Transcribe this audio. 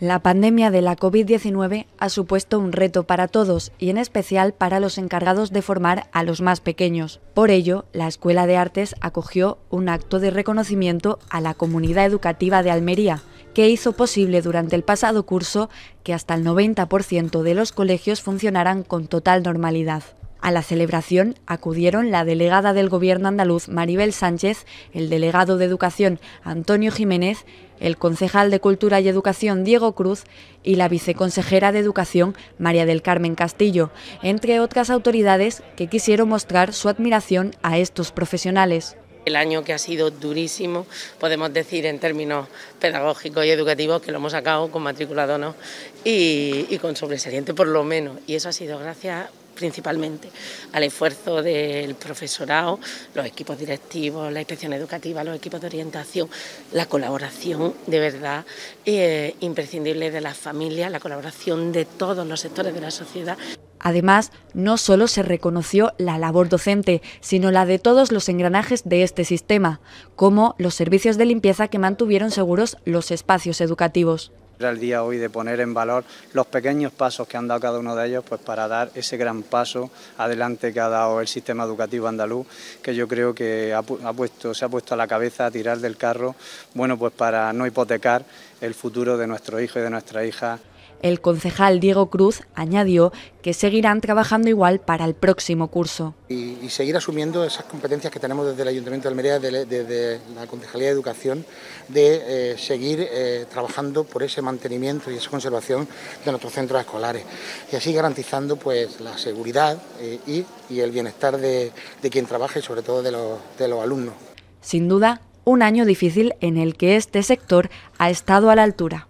La pandemia de la COVID-19 ha supuesto un reto para todos y en especial para los encargados de formar a los más pequeños. Por ello, la Escuela de Artes acogió un acto de reconocimiento a la comunidad educativa de Almería, que hizo posible durante el pasado curso que hasta el 90% de los colegios funcionaran con total normalidad. A la celebración acudieron la delegada del Gobierno andaluz Maribel Sánchez, el delegado de Educación Antonio Jiménez, el concejal de Cultura y Educación Diego Cruz y la viceconsejera de Educación María del Carmen Castillo, entre otras autoridades que quisieron mostrar su admiración a estos profesionales el año que ha sido durísimo, podemos decir en términos pedagógicos y educativos que lo hemos sacado con matrícula no y, con sobresaliente por lo menos. Y eso ha sido gracias principalmente al esfuerzo del profesorado, los equipos directivos, la inspección educativa, los equipos de orientación, la colaboración de verdad eh, imprescindible de las familias, la colaboración de todos los sectores de la sociedad. Además, no solo se reconoció la labor docente, sino la de todos los engranajes de este sistema, como los servicios de limpieza que mantuvieron seguros los espacios educativos. Era el día hoy de poner en valor los pequeños pasos que han dado cada uno de ellos pues para dar ese gran paso adelante que ha dado el sistema educativo andaluz, que yo creo que ha, puesto, se ha puesto a la cabeza a tirar del carro, bueno, pues para no hipotecar el futuro de nuestro hijo y de nuestra hija. El concejal Diego Cruz añadió que seguirán trabajando igual para el próximo curso. Y, seguir asumiendo esas competencias que tenemos desde el Ayuntamiento de Almería, desde, la Concejalía de Educación, de eh, seguir eh, trabajando por ese mantenimiento y esa conservación de nuestros centros escolares. Y así garantizando pues, la seguridad eh, y, el bienestar de, quien trabaje, sobre todo de los alumnos. Sin duda, un año difícil en el que este sector ha estado a la altura.